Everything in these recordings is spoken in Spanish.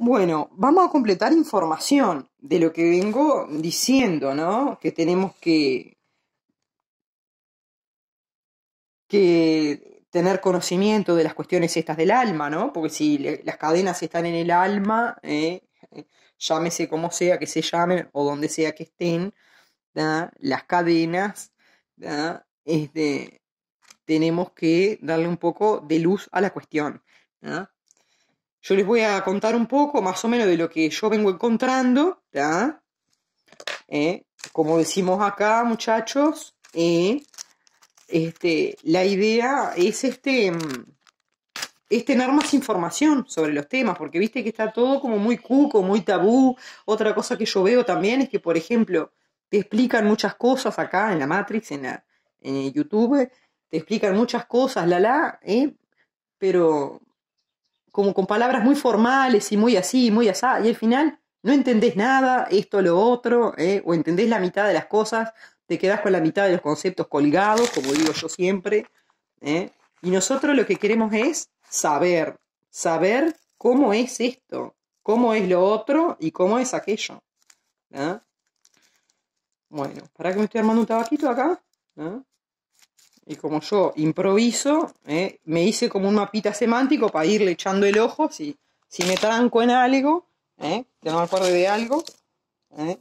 Bueno, vamos a completar información de lo que vengo diciendo, ¿no? Que tenemos que, tener conocimiento de las cuestiones estas del alma, ¿no? Porque si las cadenas están en el alma, eh, eh, llámese como sea que se llamen o donde sea que estén, las cadenas, Este, tenemos que darle un poco de luz a la cuestión. Yo les voy a contar un poco más o menos de lo que yo vengo encontrando, eh, como decimos acá, muchachos, eh, este, la idea es este, mm, tener más información sobre los temas, porque viste que está todo como muy cuco, muy tabú. Otra cosa que yo veo también es que, por ejemplo, te explican muchas cosas acá en la Matrix, en, YouTube, te explican muchas cosas, la la, eh, pero como con palabras muy formales y muy así, muy asá, y al final no entendés nada, esto, lo otro, ¿eh? o entendés la mitad de las cosas, te quedás con la mitad de los conceptos colgados, como digo yo siempre, ¿eh? y nosotros lo que queremos es saber, saber cómo es esto, cómo es lo otro y cómo es aquello. ¿ah? Bueno, para que me estoy armando un tabaquito acá. ¿Ah? y como yo improviso, eh, me hice como un mapita semántico para irle echando el ojo si, si me tranco en algo, eh, que no me acuerde de algo. Eh.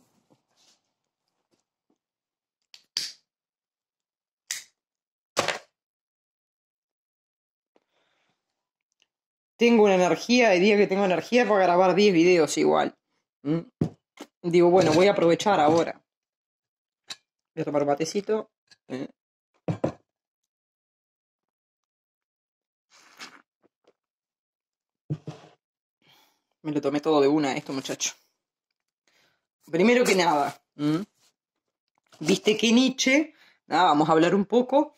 Tengo una energía, el día que tengo energía para grabar 10 videos igual. Digo, bueno, voy a aprovechar ahora. Voy a tomar un batecito. Me lo tomé todo de una, esto muchacho. Primero que nada, viste que Nietzsche, ¿Ah? vamos a hablar un poco.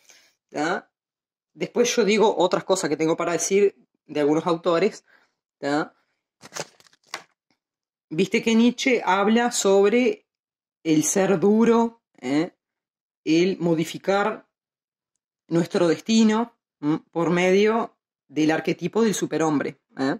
¿ah? Después yo digo otras cosas que tengo para decir de algunos autores. ¿ah? Viste que Nietzsche habla sobre el ser duro, ¿eh? el modificar nuestro destino por medio del arquetipo del superhombre. ¿eh?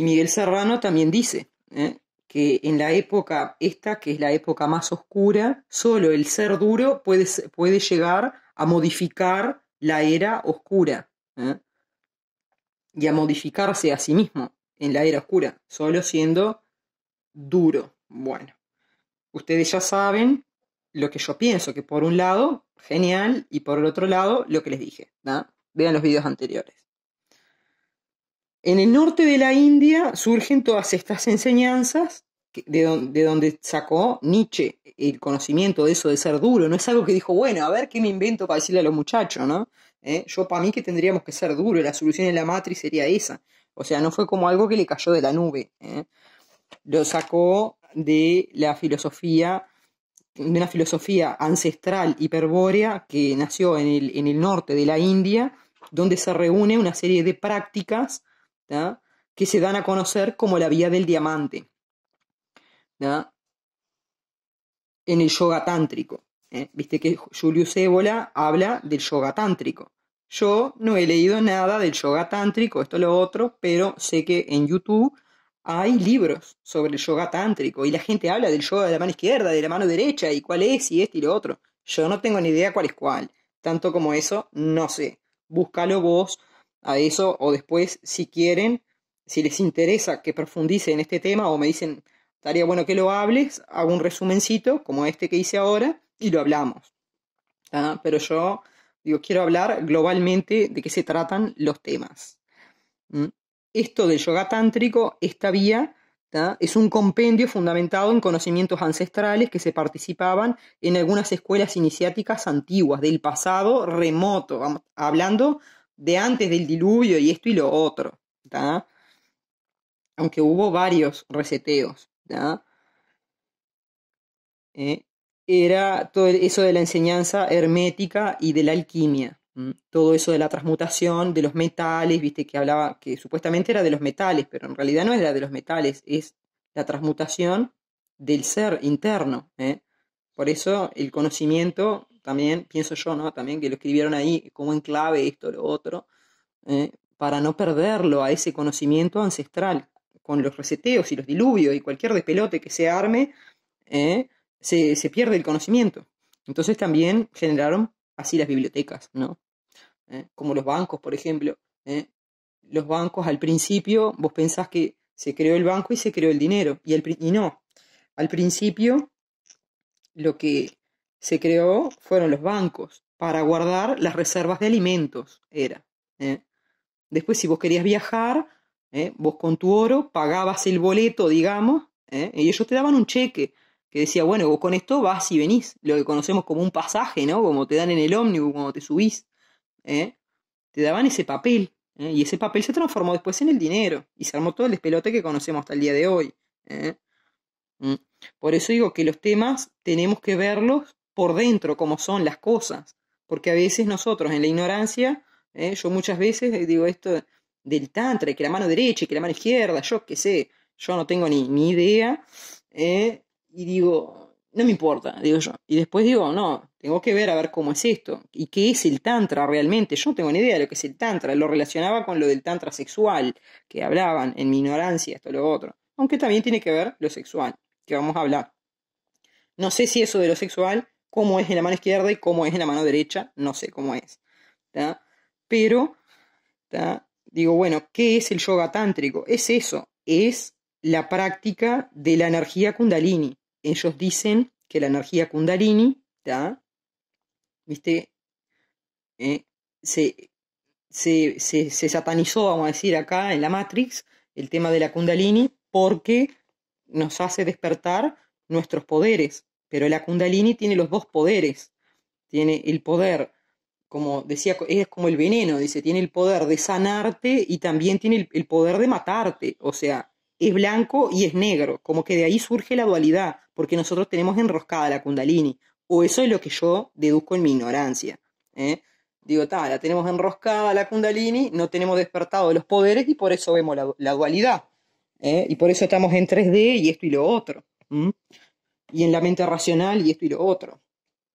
Y Miguel Serrano también dice ¿eh? que en la época esta, que es la época más oscura, solo el ser duro puede, puede llegar a modificar la era oscura ¿eh? y a modificarse a sí mismo en la era oscura, solo siendo duro. Bueno, ustedes ya saben lo que yo pienso, que por un lado, genial, y por el otro lado, lo que les dije. Vean los videos anteriores. En el norte de la India surgen todas estas enseñanzas de, donde, sacó Nietzsche el conocimiento de eso de ser duro. No es algo que dijo, bueno, a ver qué me invento para decirle a los muchachos, ¿no? ¿Eh? Yo para mí que tendríamos que ser duro, la solución en la matriz sería esa. O sea, no fue como algo que le cayó de la nube. ¿eh? Lo sacó de la filosofía, de una filosofía ancestral hiperbórea que nació en el norte de la India, donde se reúne una serie de prácticas que se dan a conocer como la vía del diamante en el yoga tántrico. ¿eh? Viste que Julius Ébola habla del yoga tántrico. Yo no he leído nada del yoga tántrico, esto lo otro, pero sé que en YouTube hay libros sobre el yoga tántrico y la gente habla del yoga de la mano izquierda, de la mano derecha y cuál es y este y lo otro. Yo no tengo ni idea cuál es cuál. Tanto como eso, no sé. Búscalo vos a eso o después si quieren, si les interesa que profundice en este tema o me dicen, estaría bueno que lo hables, hago un resumencito como este que hice ahora y lo hablamos. pero yo digo, quiero hablar globalmente de qué se tratan los temas. Esto del yoga tántrico, esta vía, es un compendio fundamentado en conocimientos ancestrales que se participaban en algunas escuelas iniciáticas antiguas, del pasado remoto, hablando de antes del diluvio y esto y lo otro, aunque hubo varios reseteos. Eh, era todo eso de la enseñanza hermética y de la alquimia, todo eso de la transmutación de los metales, viste que hablaba que supuestamente era de los metales, pero en realidad no era de los metales, es la transmutación del ser interno. ¿eh? Por eso el conocimiento también pienso yo, ¿no? También que lo escribieron ahí como en clave esto, lo otro, eh, para no perderlo a ese conocimiento ancestral con los reseteos y los diluvios y cualquier despelote que se arme, eh, se, pierde el conocimiento. Entonces también generaron así las bibliotecas, ¿no? Eh, como los bancos, por ejemplo. Los bancos al principio, vos pensás que se creó el banco y se creó el dinero, y, y no. Al principio, lo que se creó fueron los bancos para guardar las reservas de alimentos, era. ¿eh? Después, si vos querías viajar, ¿eh? vos con tu oro pagabas el boleto, digamos, ¿eh? y ellos te daban un cheque que decía, bueno, vos con esto vas y venís, lo que conocemos como un pasaje, ¿no? Como te dan en el ómnibus cuando te subís, ¿eh? te daban ese papel, y ese papel se transformó después en el dinero, y se armó todo el despelote que conocemos hasta el día de hoy. Mm. Por eso digo que los temas tenemos que verlos por dentro cómo son las cosas, porque a veces nosotros en la ignorancia, eh, yo muchas veces digo esto del tantra, que la mano derecha, y que la mano izquierda, yo qué sé, yo no tengo ni, idea, eh, y digo, no me importa, digo yo. Y después digo, no, tengo que ver a ver cómo es esto, y qué es el tantra realmente, yo no tengo ni idea de lo que es el tantra, lo relacionaba con lo del tantra sexual, que hablaban en mi ignorancia, esto, lo otro, aunque también tiene que ver lo sexual, que vamos a hablar. No sé si eso de lo sexual cómo es en la mano izquierda y cómo es en la mano derecha, no sé cómo es. Pero, digo, bueno, ¿qué es el yoga tántrico? Es eso, es la práctica de la energía kundalini. Ellos dicen que la energía kundalini, ¿viste? Eh, se, se, se satanizó, vamos a decir, acá en la Matrix, el tema de la kundalini, porque nos hace despertar nuestros poderes, pero la kundalini tiene los dos poderes. Tiene el poder, como decía, es como el veneno, dice, tiene el poder de sanarte y también tiene el, poder de matarte. O sea, es blanco y es negro. Como que de ahí surge la dualidad, porque nosotros tenemos enroscada la kundalini. O eso es lo que yo deduzco en mi ignorancia. ¿eh? Digo, ta, la tenemos enroscada la Kundalini, no tenemos despertado los poderes y por eso vemos la, dualidad. ¿eh? Y por eso estamos en 3D y esto y lo otro y en la mente racional y esto y lo otro.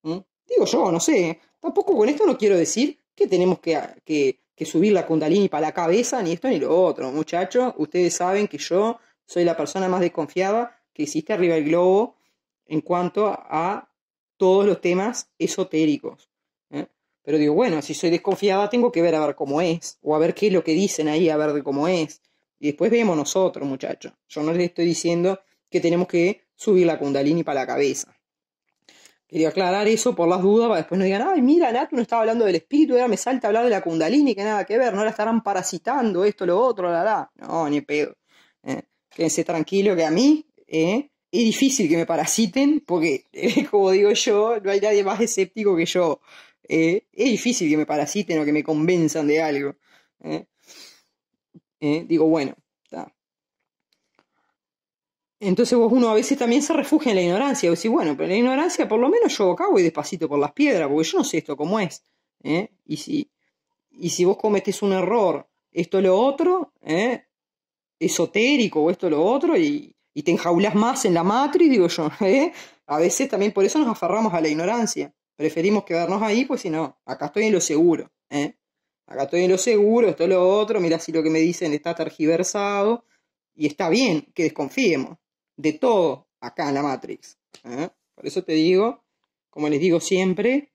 Digo yo, no sé. Tampoco con esto no quiero decir que tenemos que, subir la kundalini para la cabeza, ni esto ni lo otro. Muchachos, ustedes saben que yo soy la persona más desconfiada que existe arriba del globo en cuanto a todos los temas esotéricos. ¿eh? Pero digo, bueno, si soy desconfiada tengo que ver a ver cómo es, o a ver qué es lo que dicen ahí, a ver de cómo es. Y después vemos nosotros, muchachos. Yo no les estoy diciendo que tenemos que subir la kundalini para la cabeza. Quería aclarar eso por las dudas para después no digan, ay, mira, tú no estaba hablando del espíritu, ahora me salta hablar de la kundalini, que nada que ver, no la estarán parasitando, esto, lo otro, la, la. No, ni pedo. ¿eh? quédense tranquilo que a mí eh, es difícil que me parasiten, porque, como digo yo, no hay nadie más escéptico que yo. ¿eh? es difícil que me parasiten o que me convenzan de algo. ¿eh? digo, bueno, entonces vos uno a veces también se refugia en la ignorancia. y decís, bueno, pero la ignorancia por lo menos yo acá voy despacito por las piedras, porque yo no sé esto cómo es. ¿eh? Y, si, y si vos cometes un error, esto lo otro, ¿eh? esotérico o esto lo otro, y, te enjaulas más en la matriz, digo yo. ¿eh? A veces también por eso nos aferramos a la ignorancia. Preferimos quedarnos ahí, pues si no, acá estoy en lo seguro. Acá estoy en lo seguro, esto lo otro, mira si lo que me dicen está tergiversado. Y está bien que desconfiemos de todo acá en la Matrix. ¿eh? Por eso te digo, como les digo siempre,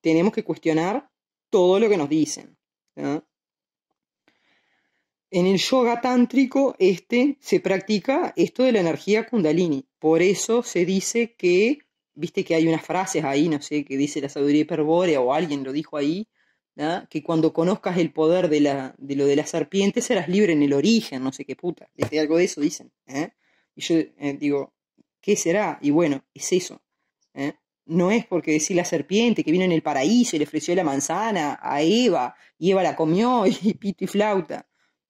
tenemos que cuestionar todo lo que nos dicen. ¿eh? En el yoga tántrico este se practica esto de la energía kundalini. Por eso se dice que, viste que hay unas frases ahí, no sé, que dice la sabiduría hiperbórea o alguien lo dijo ahí, ¿eh? que cuando conozcas el poder de, la, de lo de la serpiente serás libre en el origen, no sé qué puta, algo de eso dicen. ¿eh? Y yo eh, digo, ¿qué será? Y bueno, es eso. ¿eh? No es porque decir la serpiente que vino en el paraíso y le ofreció la manzana a Eva y Eva la comió y pito y flauta.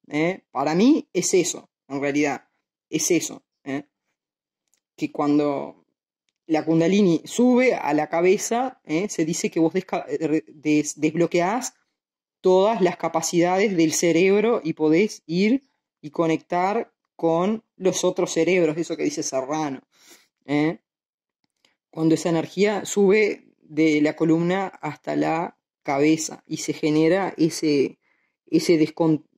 ¿eh? Para mí es eso, en realidad, es eso. Que cuando la kundalini sube a la cabeza, se dice que vos desbloqueás todas las capacidades del cerebro y podés ir y conectar con los otros cerebros, eso que dice Serrano. ¿eh? Cuando esa energía sube de la columna hasta la cabeza y se genera ese, ese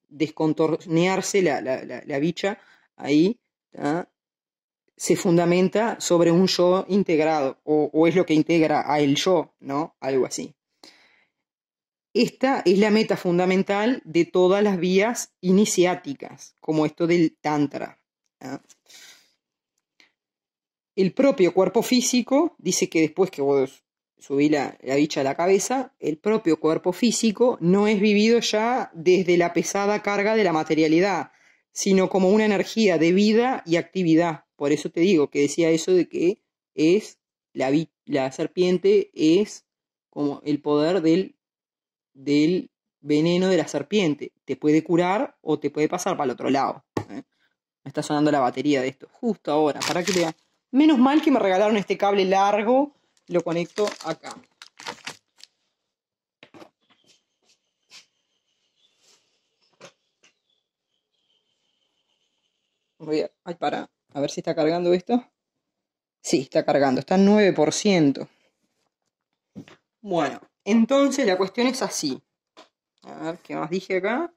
descontornearse la, bicha ahí, se fundamenta sobre un yo integrado, o, o, es lo que integra a el yo, ¿no? Algo así. Esta es la meta fundamental de todas las vías iniciáticas, como esto del Tantra. ¿ah? El propio cuerpo físico, dice que después que vos subí la, bicha a la cabeza, el propio cuerpo físico no es vivido ya desde la pesada carga de la materialidad, sino como una energía de vida y actividad. Por eso te digo que decía eso de que es la, la serpiente es como el poder del del veneno de la serpiente. Te puede curar o te puede pasar para el otro lado. ¿eh? Me está sonando la batería de esto, justo ahora, para que vean Menos mal que me regalaron este cable largo, lo conecto acá. Voy a, para, a ver si está cargando esto. Sí, está cargando, está en 9%. Bueno, entonces la cuestión es así. A ver, ¿qué más dije acá?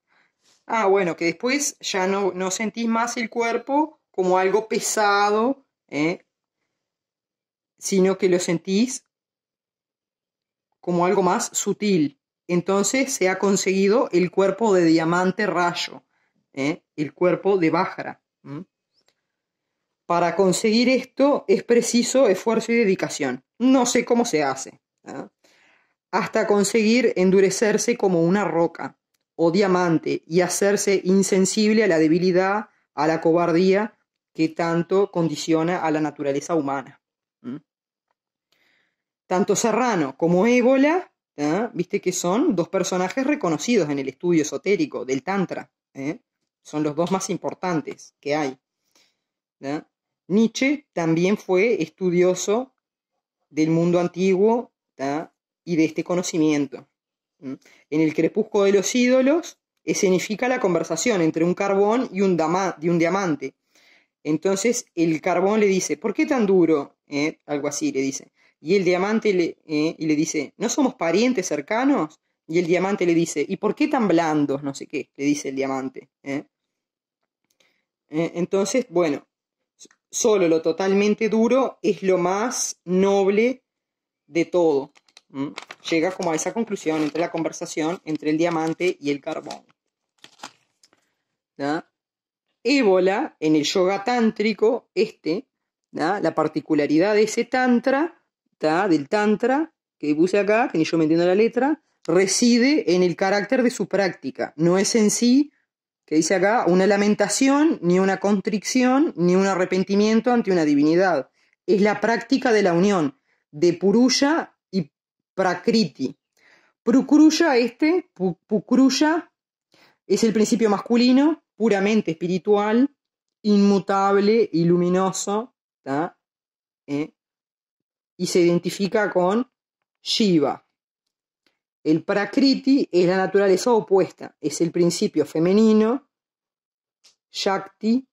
Ah, bueno, que después ya no, no sentís más el cuerpo como algo pesado, ¿eh? sino que lo sentís como algo más sutil. Entonces se ha conseguido el cuerpo de diamante rayo, ¿eh? el cuerpo de bájara. Para conseguir esto es preciso esfuerzo y dedicación. No sé cómo se hace. ¿ah? hasta conseguir endurecerse como una roca o diamante y hacerse insensible a la debilidad, a la cobardía que tanto condiciona a la naturaleza humana. Tanto Serrano como Ébola, ¿eh? viste que son dos personajes reconocidos en el estudio esotérico del Tantra, ¿eh? son los dos más importantes que hay. ¿eh? Nietzsche también fue estudioso del mundo antiguo y de este conocimiento. En el crepúsculo de los ídolos escenifica la conversación entre un carbón y un, dama, un diamante. Entonces el carbón le dice, ¿por qué tan duro? ¿eh? algo así le dice. Y el diamante le, ¿eh? y le dice, ¿no somos parientes cercanos? Y el diamante le dice, ¿y por qué tan blandos? No sé qué, le dice el diamante. ¿eh? entonces, bueno, solo lo totalmente duro es lo más noble de todo. Llega como a esa conclusión entre la conversación entre el diamante y el carbón. Ébola, en el yoga tántrico, este, la particularidad de ese tantra, del tantra, que puse acá, que ni yo me entiendo la letra, reside en el carácter de su práctica. No es en sí, que dice acá, una lamentación, ni una constricción... ni un arrepentimiento ante una divinidad. Es la práctica de la unión, de Puruya Prakriti. Pukruya, este, Pukruya, es el principio masculino, puramente espiritual, inmutable y luminoso, ¿Eh? y se identifica con Shiva. El Prakriti es la naturaleza opuesta, es el principio femenino, Shakti,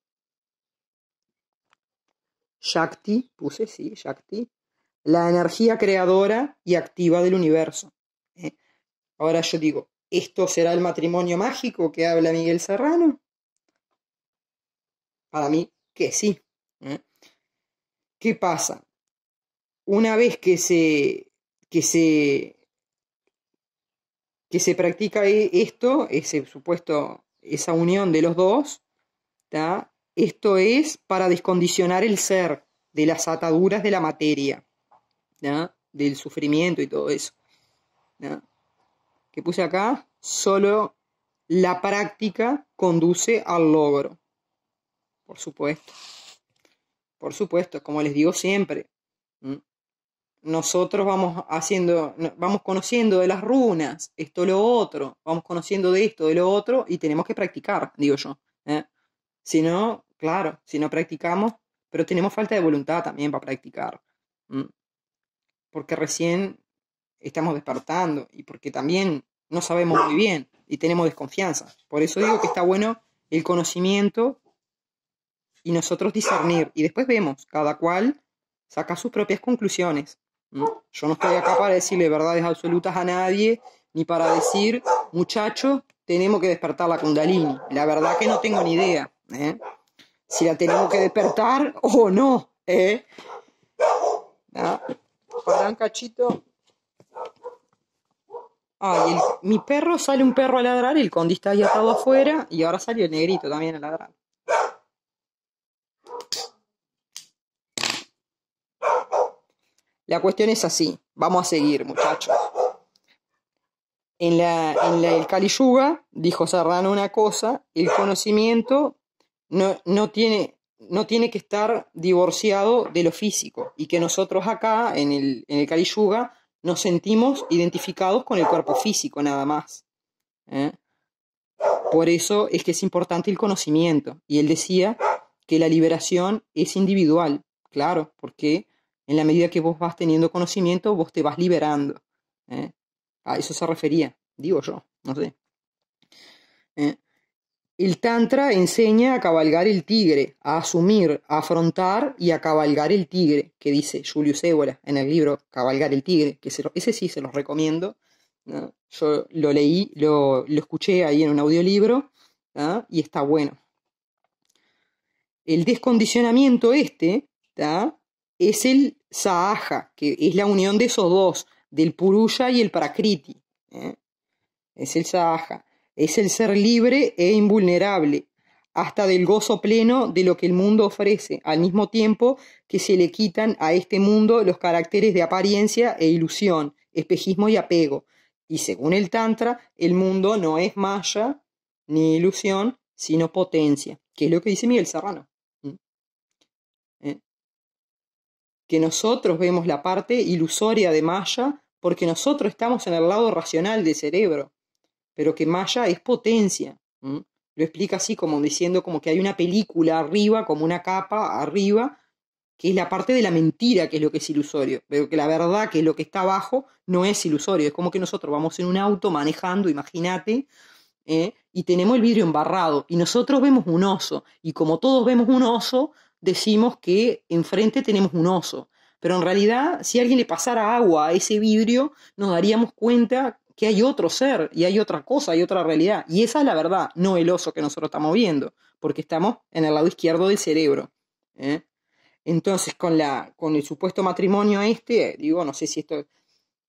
Shakti, puse, sí, Shakti, la energía creadora y activa del universo. ¿eh? Ahora yo digo, ¿esto será el matrimonio mágico que habla Miguel Serrano? Para mí que sí. ¿eh? ¿Qué pasa? Una vez que se, que se, que se practica e, esto, ese supuesto, esa unión de los dos, esto es para descondicionar el ser de las ataduras de la materia del sufrimiento y todo eso. Que puse acá, solo la práctica conduce al logro. Por supuesto. Por supuesto, como les digo siempre. Nosotros vamos haciendo, vamos conociendo de las runas, esto, lo otro, vamos conociendo de esto, de lo otro, y tenemos que practicar, digo yo. ¿eh? Si no, claro, si no practicamos, pero tenemos falta de voluntad también para practicar porque recién estamos despertando y porque también no sabemos muy bien y tenemos desconfianza. Por eso digo que está bueno el conocimiento y nosotros discernir. Y después vemos, cada cual saca sus propias conclusiones. Yo no estoy acá para decirle verdades absolutas a nadie, ni para decir, muchachos, tenemos que despertar la kundalini. La verdad que no tengo ni idea ¿eh? si la tenemos que despertar o no. ¿No? ¿eh? ¿Ah? un cachito. Ay, mi perro sale un perro a ladrar, el condista está ahí atado afuera y ahora salió el negrito también a ladrar. La cuestión es así, vamos a seguir muchachos. En, la, en el Caliyuga dijo Serrano una cosa, el conocimiento no tiene, no tiene que estar divorciado de lo físico y que nosotros acá en el, en el Kali nos sentimos identificados con el cuerpo físico nada más. ¿eh? Por eso es que es importante el conocimiento. Y él decía que la liberación es individual, claro, porque en la medida que vos vas teniendo conocimiento, vos te vas liberando. ¿eh? A eso se refería, digo yo, no sé. ¿Eh? El Tantra enseña a cabalgar el tigre, a asumir, a afrontar y a cabalgar el tigre, que dice Julius Ébola en el libro Cabalgar el tigre, que ese sí se los recomiendo. Yo lo leí, lo, escuché ahí en un audiolibro y está bueno. El descondicionamiento este es el Sahaja, que es la unión de esos dos, del Purusha y el Prakriti. ¿eh? Es el Sahaja es el ser libre e invulnerable, hasta del gozo pleno de lo que el mundo ofrece, al mismo tiempo que se le quitan a este mundo los caracteres de apariencia e ilusión, espejismo y apego. Y según el Tantra, el mundo no es maya ni ilusión, sino potencia, que es lo que dice Miguel Serrano. Mm. Eh. Que nosotros vemos la parte ilusoria de maya porque nosotros estamos en el lado racional del cerebro pero que Maya es potencia. Lo explica así como diciendo como que hay una película arriba, como una capa arriba, que es la parte de la mentira, que es lo que es ilusorio, pero que la verdad, que es lo que está abajo, no es ilusorio. Es como que nosotros vamos en un auto manejando, imagínate, ¿eh? y tenemos el vidrio embarrado, y nosotros vemos un oso, y como todos vemos un oso, decimos que enfrente tenemos un oso. Pero en realidad, si alguien le pasara agua a ese vidrio, nos daríamos cuenta que hay otro ser y hay otra cosa, hay otra realidad. Y esa es la verdad, no el oso que nosotros estamos viendo, porque estamos en el lado izquierdo del cerebro. ¿eh? Entonces, con, la, con el supuesto matrimonio este, digo, no sé si esto,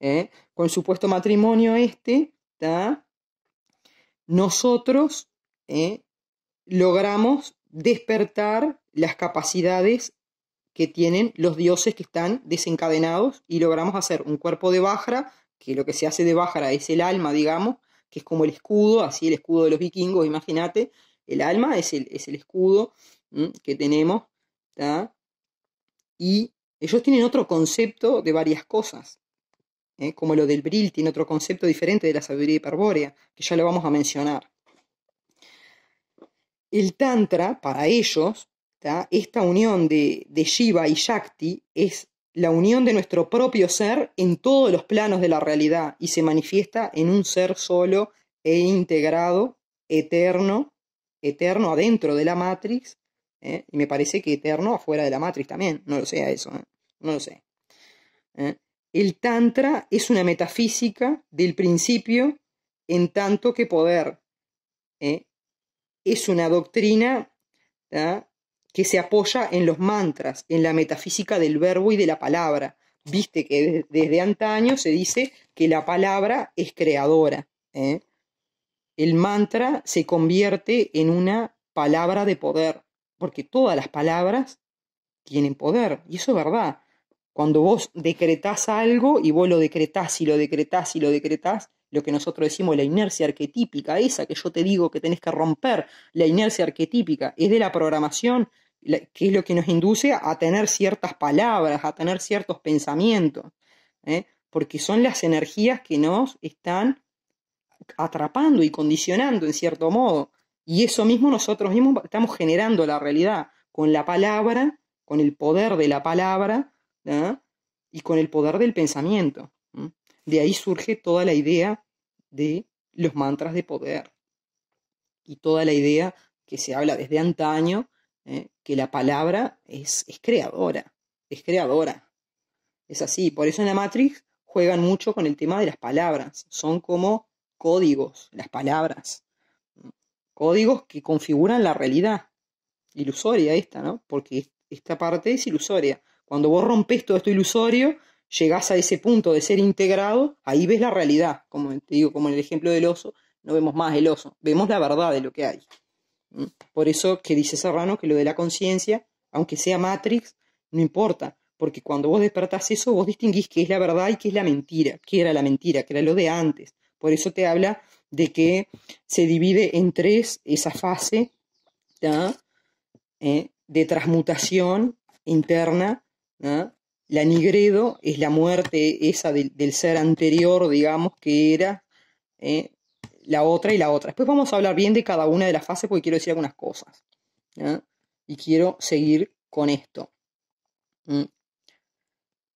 ¿eh? con el supuesto matrimonio este, nosotros ¿eh? logramos despertar las capacidades que tienen los dioses que están desencadenados y logramos hacer un cuerpo de Bajra que lo que se hace de Bájara es el alma, digamos, que es como el escudo, así el escudo de los vikingos, imagínate, el alma es el, es el escudo que tenemos, y ellos tienen otro concepto de varias cosas, ¿eh? como lo del bril, tiene otro concepto diferente de la sabiduría hiperbórea, que ya lo vamos a mencionar. El Tantra, para ellos, esta unión de, de Shiva y Shakti es la unión de nuestro propio ser en todos los planos de la realidad y se manifiesta en un ser solo e integrado, eterno, eterno adentro de la matrix, ¿eh? y me parece que eterno afuera de la matrix también, no lo sé eso, ¿eh? no lo sé. ¿eh? El tantra es una metafísica del principio en tanto que poder, es una doctrina ¿ah? que se apoya en los mantras, en la metafísica del verbo y de la palabra. Viste que desde antaño se dice que la palabra es creadora. ¿eh? El mantra se convierte en una palabra de poder, porque todas las palabras tienen poder, y eso es verdad. Cuando vos decretás algo y vos lo decretás y lo decretás y lo decretás, lo que nosotros decimos la inercia arquetípica, esa que yo te digo que tenés que romper, la inercia arquetípica, es de la programación qué es lo que nos induce a tener ciertas palabras, a tener ciertos pensamientos, ¿eh? porque son las energías que nos están atrapando y condicionando en cierto modo. Y eso mismo nosotros mismos estamos generando la realidad con la palabra, con el poder de la palabra ¿ah? y con el poder del pensamiento. De ahí surge toda la idea de los mantras de poder y toda la idea que se habla desde antaño ¿eh? que la palabra es, es creadora, es creadora. Es así, por eso en la Matrix juegan mucho con el tema de las palabras, son como códigos, las palabras, códigos que configuran la realidad, ilusoria esta, ¿no? Porque esta parte es ilusoria. Cuando vos rompes todo esto ilusorio, llegás a ese punto de ser integrado, ahí ves la realidad, como te digo, como en el ejemplo del oso, no vemos más el oso, vemos la verdad de lo que hay. Por eso que dice Serrano que lo de la conciencia, aunque sea Matrix, no importa, porque cuando vos despertás eso, vos distinguís qué es la verdad y qué es la mentira, qué era la mentira, que era lo de antes. Por eso te habla de que se divide en tres esa fase eh, de transmutación interna. La nigredo es la muerte esa del, ser anterior, digamos, que era eh, la otra y la otra. Después vamos a hablar bien de cada una de las fases porque quiero decir algunas cosas. Y quiero seguir con esto.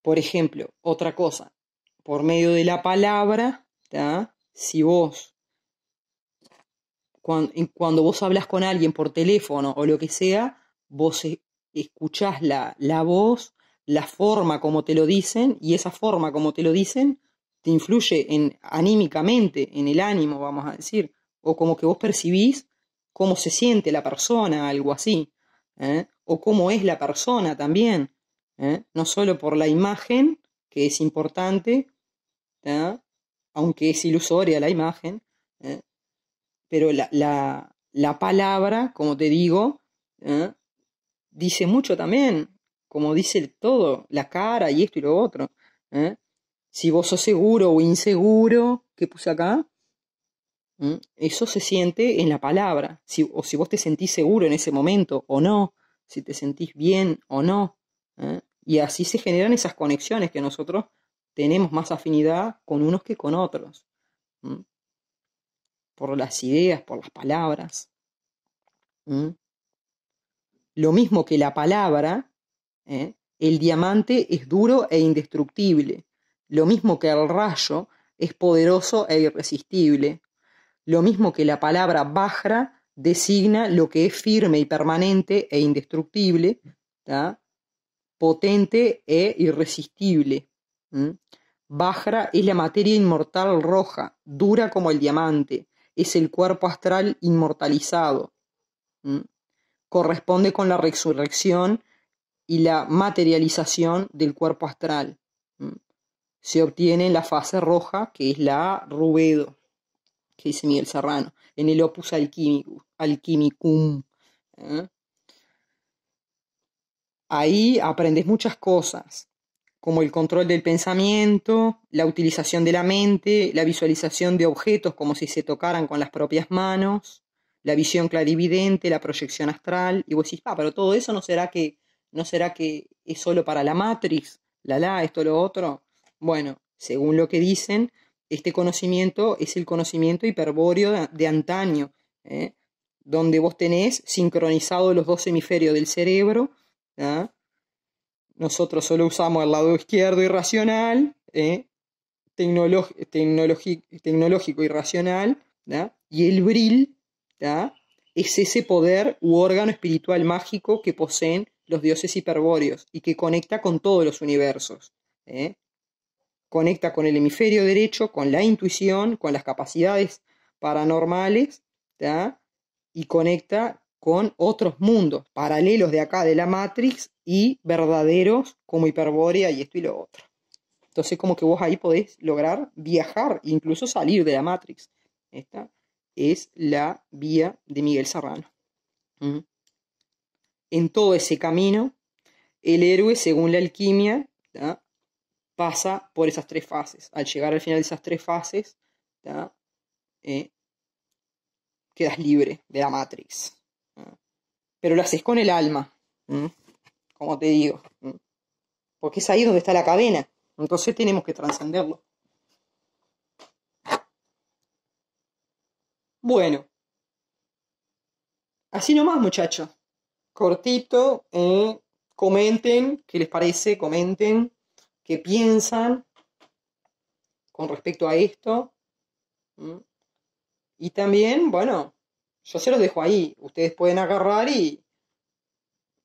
Por ejemplo, otra cosa, por medio de la palabra, si vos, cuando, vos hablas con alguien por teléfono o lo que sea, vos e, escuchás la voz, la forma como te lo dicen, y esa forma como te lo dicen te influye en, anímicamente, en el ánimo, vamos a decir, o como que vos percibís cómo se siente la persona, algo así, ¿eh? o cómo es la persona también, ¿eh? no solo por la imagen, que es importante, ¿eh? aunque es ilusoria la imagen, pero la, la, la, palabra, como te digo, dice mucho también, como dice todo, la cara y esto y lo otro. ¿eh? si vos sos seguro o inseguro, que puse acá, eso se siente en la palabra, si, o si vos te sentís seguro en ese momento o no, si te sentís bien o no. Y así se generan esas conexiones que nosotros tenemos más afinidad con unos que con otros, por las ideas, por las palabras. Lo mismo que la palabra, ¿eh? el diamante es duro e indestructible lo mismo que el rayo es poderoso e irresistible. Lo mismo que la palabra Bajra designa lo que es firme y permanente e indestructible, potente e irresistible. ¿Mm? es la materia inmortal roja, dura como el diamante, es el cuerpo astral inmortalizado. Corresponde con la resurrección y la materialización del cuerpo astral se obtiene en la fase roja, que es la rubedo, que dice Miguel Serrano, en el opus alquimicum. ¿eh? Ahí aprendes muchas cosas, como el control del pensamiento, la utilización de la mente, la visualización de objetos como si se tocaran con las propias manos, la visión clarividente, la proyección astral, y vos decís, pero todo eso no será que, no será que es solo para la matriz, la la, esto, lo otro. Bueno, según lo que dicen, este conocimiento es el conocimiento hiperbóreo de, antaño, ¿eh? donde vos tenés sincronizados los dos hemisferios del cerebro. ¿ah? Nosotros solo usamos el lado izquierdo irracional, ¿eh? tecnológico irracional, y el bril es ese poder u órgano espiritual mágico que poseen los dioses hiperbóreos y que conecta con todos los universos. ¿eh? conecta con el hemisferio derecho, con la intuición, con las capacidades paranormales, ¿tá? y conecta con otros mundos paralelos de acá, de la Matrix, y verdaderos como Hiperbórea y esto y lo otro. Entonces como que vos ahí podés lograr viajar, incluso salir de la Matrix. Esta es la vía de Miguel Serrano. Mm. En todo ese camino, el héroe, según la alquimia, pasa por esas tres fases. Al llegar al final de esas tres fases, eh, quedas libre de la matriz. Pero lo haces con el alma, como te digo. Porque es ahí donde está la cadena. Entonces tenemos que trascenderlo. Bueno. Así nomás, muchachos. Cortito. Eh, comenten qué les parece, comenten qué piensan con respecto a esto. Y también, bueno, yo se los dejo ahí. Ustedes pueden agarrar y,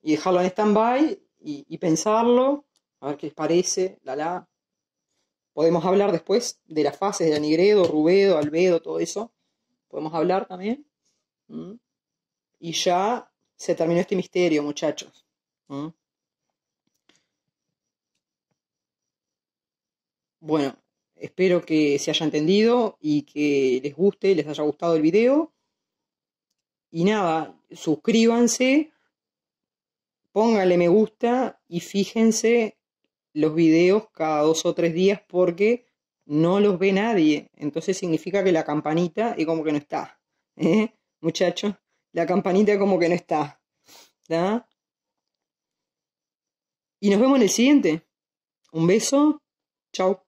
dejarlo en stand-by y, pensarlo, a ver qué les parece, la la. Podemos hablar después de las fases de Anigredo, Rubedo, Albedo, todo eso. Podemos hablar también. Y ya se terminó este misterio, muchachos. Bueno, espero que se haya entendido y que les guste, les haya gustado el video. Y nada, suscríbanse, pónganle me gusta y fíjense los videos cada dos o tres días porque no los ve nadie. Entonces significa que la campanita es como que no está. ¿eh? Muchachos, la campanita como que no está. Y nos vemos en el siguiente. Un beso. Chao.